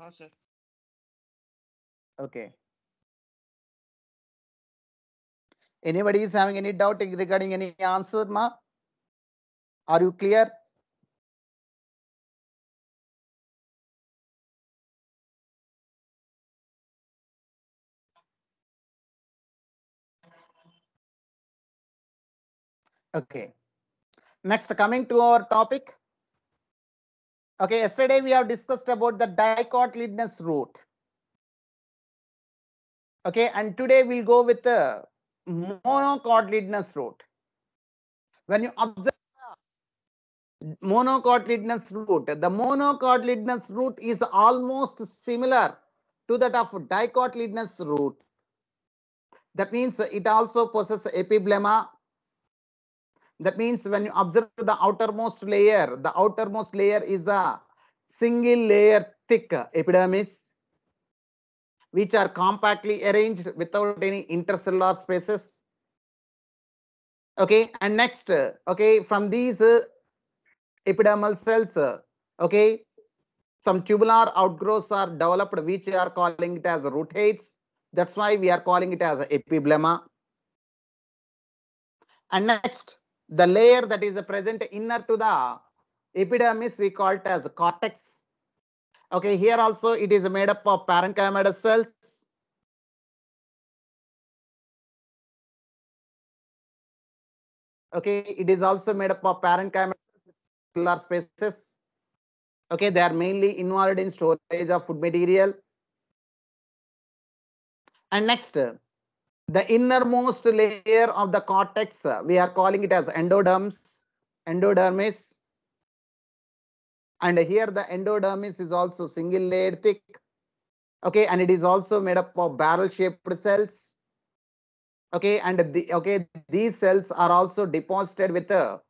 No, sir. Okay. Anybody is having any doubt regarding any answer, Ma? Are you clear? Okay. Next, coming to our topic, Okay, yesterday we have discussed about the dicot root. Okay, and today we'll go with the monocot root. When you observe the monocot root, the monocot root is almost similar to that of dicot root. That means it also possesses epiblema that means when you observe the outermost layer, the outermost layer is the single layer thick epidermis, which are compactly arranged without any intercellular spaces. Okay, and next, okay, from these uh, epidermal cells, uh, okay, some tubular outgrowths are developed, which are calling it as root hairs. That's why we are calling it as epiblema. And next, the layer that is present inner to the epidermis we call it as cortex. Okay, here also it is made up of parenchyma cells. Okay, it is also made up of parenchyma cellular spaces. Okay, they are mainly involved in storage of food material. And next, the innermost layer of the cortex, uh, we are calling it as endoderms, endodermis. And here the endodermis is also single layer thick. Okay, and it is also made up of barrel shaped cells. Okay, and the, okay, these cells are also deposited with a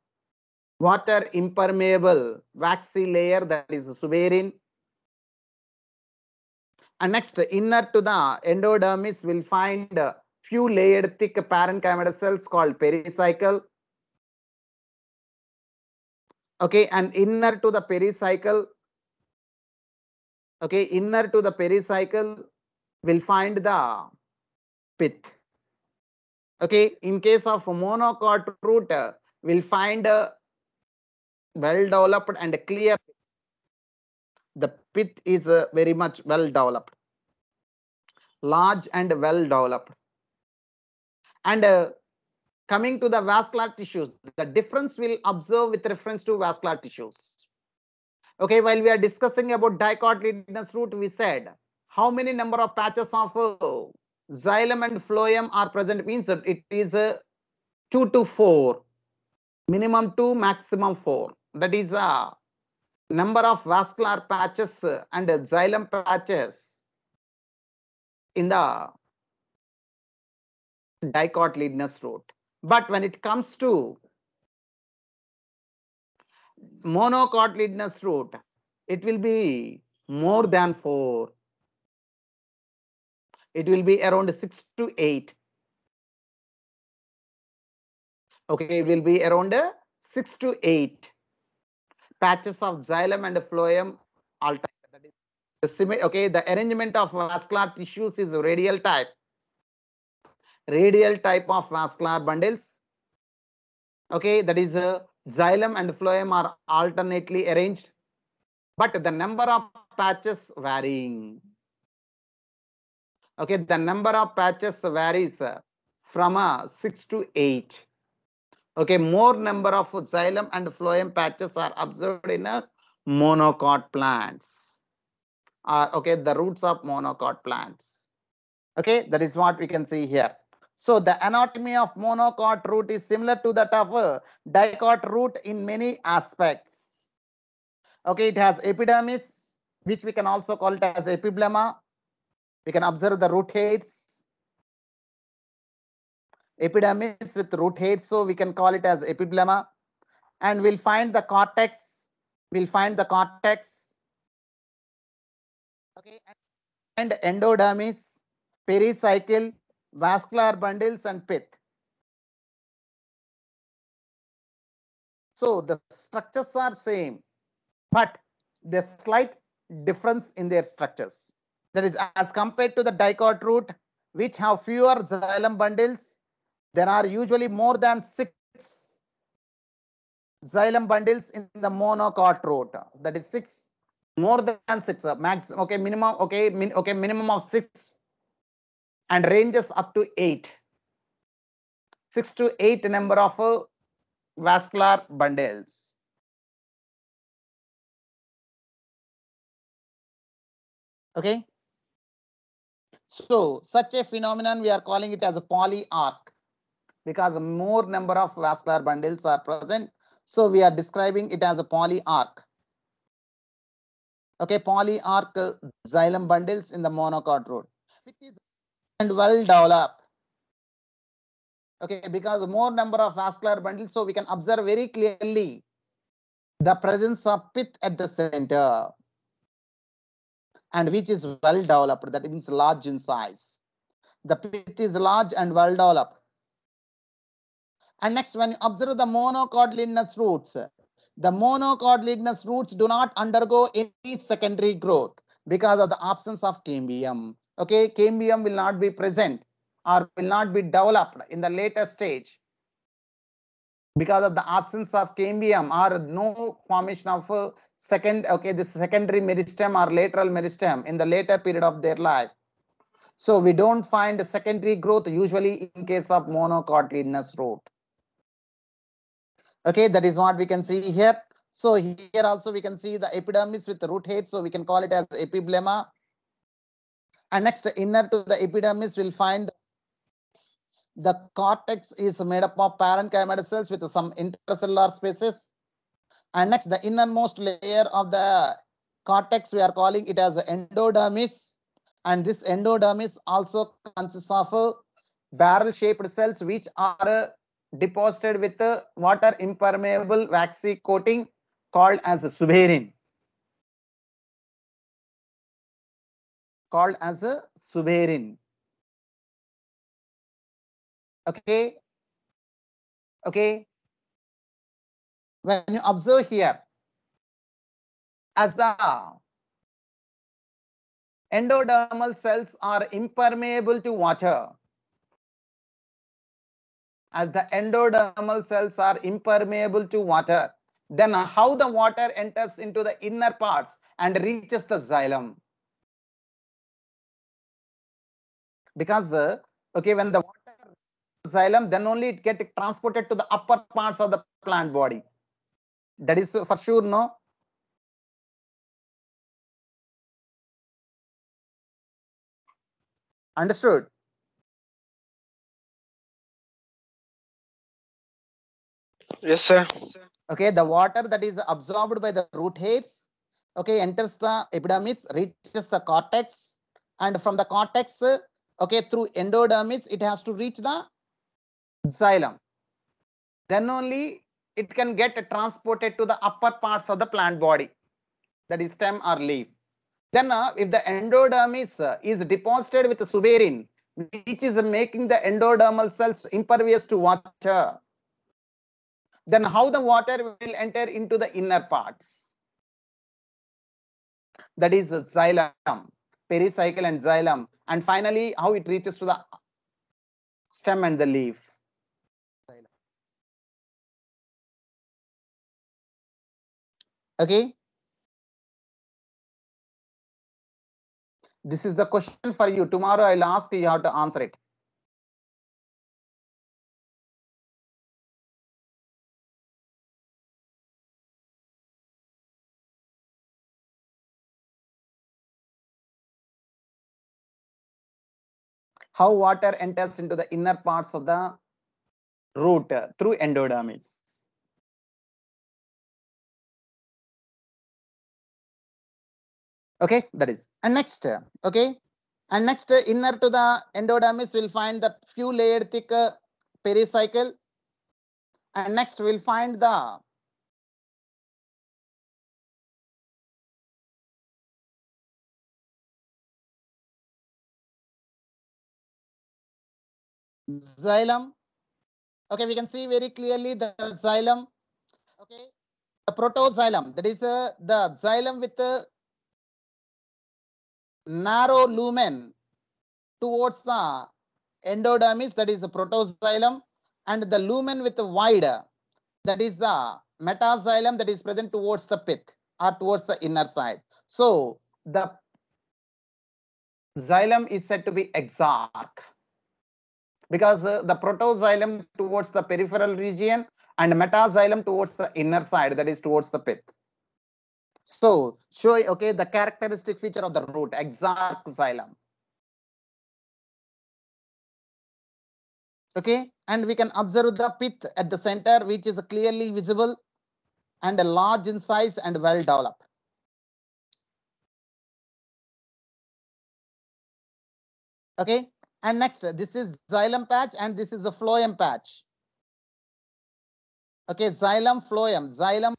water impermeable waxy layer that is suberin. And next, inner to the endodermis, will find uh, few layered thick parenchyma cells called pericycle. Okay, and inner to the pericycle, okay, inner to the pericycle will find the pith. Okay, in case of monocot root, we'll find a well developed and clear pith. The pith is uh, very much well developed, large and well developed. And uh, coming to the vascular tissues, the difference we'll observe with reference to vascular tissues. Okay, while we are discussing about dicotyledonous root, we said how many number of patches of uh, xylem and phloem are present means that it is uh, 2 to 4, minimum 2, maximum 4. That is a uh, number of vascular patches uh, and xylem patches in the Dicot Leibniz wrote. But when it comes to monocot Leibniz root, it will be more than 4. It will be around 6 to 8. Okay, it will be around 6 to 8 patches of xylem and phloem alternate. Okay, the arrangement of vascular tissues is radial type radial type of vascular bundles. Okay, that is uh, xylem and phloem are alternately arranged, but the number of patches varying. Okay, the number of patches varies uh, from uh, 6 to 8. Okay, more number of xylem and phloem patches are observed in uh, monocot plants. Uh, okay, the roots of monocot plants. Okay, that is what we can see here. So the anatomy of monocot root is similar to that of uh, dicot root in many aspects. Okay, it has epidermis, which we can also call it as epiblema. We can observe the root hairs. Epidermis with root hairs, so we can call it as epiblema. And we'll find the cortex. We'll find the cortex. Okay, and endodermis, pericycle, vascular bundles and pith. So the structures are same, but the slight difference in their structures. That is as compared to the dicot root, which have fewer xylem bundles. There are usually more than six xylem bundles in the monocot root. That is six, more than six, uh, max, okay, minimum, okay, min, okay, minimum of six and ranges up to 8. 6 to 8 number of uh, vascular bundles. Okay. So such a phenomenon we are calling it as a polyarch because more number of vascular bundles are present. So we are describing it as a polyarch. Okay, polyarch xylem bundles in the monocot root, which is and well developed. Okay, because more number of vascular bundles, so we can observe very clearly the presence of pith at the center and which is well developed, that means large in size. The pith is large and well developed. And next, when you observe the monocotyledonous roots, the monocotyledonous roots do not undergo any secondary growth because of the absence of cambium okay, cambium will not be present or will not be developed in the later stage because of the absence of cambium or no formation of uh, second, okay, the secondary meristem or lateral meristem in the later period of their life. So we don't find secondary growth usually in case of monocotyledonous root. Okay, that is what we can see here. So here also we can see the epidermis with the root head. So we can call it as epiblema and next, inner to the epidermis, we'll find the cortex is made up of parenchyma cells with some intercellular spaces. And next, the innermost layer of the cortex, we are calling it as endodermis. And this endodermis also consists of barrel-shaped cells which are deposited with water impermeable waxy coating called as suberin. called as a suberin. Okay. Okay. When you observe here, as the endodermal cells are impermeable to water, as the endodermal cells are impermeable to water, then how the water enters into the inner parts and reaches the xylem. because uh, okay when the water xylem then only it get transported to the upper parts of the plant body that is for sure no understood yes sir okay the water that is absorbed by the root hairs okay enters the epidermis reaches the cortex and from the cortex uh, okay through endodermis, it has to reach the xylem then only it can get transported to the upper parts of the plant body that is stem or leaf then uh, if the endodermis is uh, is deposited with the suberin which is making the endodermal cells impervious to water then how the water will enter into the inner parts that is xylem pericycle and xylem and finally how it reaches to the stem and the leaf. Okay. This is the question for you. Tomorrow I'll ask you how to answer it. how water enters into the inner parts of the root through endodermis. Okay, that is. And next, okay, and next inner to the endodermis, we'll find the few layer thick uh, pericycle. And next, we'll find the xylem okay we can see very clearly the xylem okay the protoxylem that is uh, the xylem with the uh, narrow lumen towards the endodermis that is the protoxylem and the lumen with the wider that is the metaxylem that is present towards the pith or towards the inner side so the xylem is said to be exarch because uh, the protoxylem towards the peripheral region and metaxylem towards the inner side, that is towards the pith. So show okay the characteristic feature of the root exarch xylem. Okay, and we can observe the pith at the center, which is clearly visible and large in size and well developed. Okay, and next, this is xylem patch and this is the phloem patch. Okay, xylem, phloem, xylem,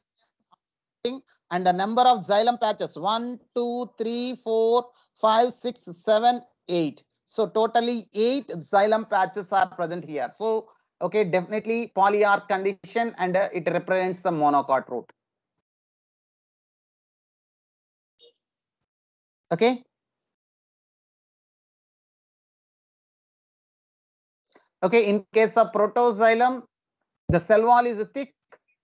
and the number of xylem patches, one, two, three, four, five, six, seven, eight. So totally eight xylem patches are present here. So, okay, definitely polyarch condition and uh, it represents the monocot root. Okay, Okay, in case of protoxylem, the cell wall is thick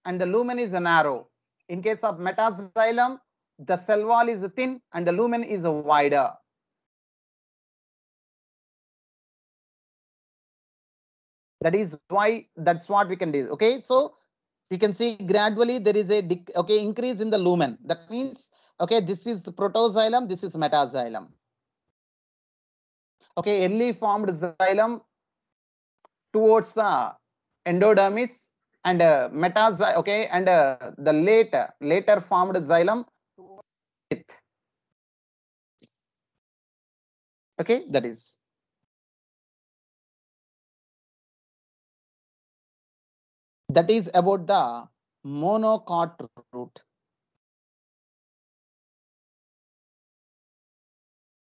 and the lumen is narrow. In case of metaxylem, the cell wall is thin and the lumen is wider. That is why that's what we can do. Okay, so you can see gradually there is a okay increase in the lumen. That means okay, this is the protoxylem, this is metaxylem. Okay, early formed xylem towards the endodermis and uh, metazy okay and uh, the later later formed xylem okay that is that is about the monocot root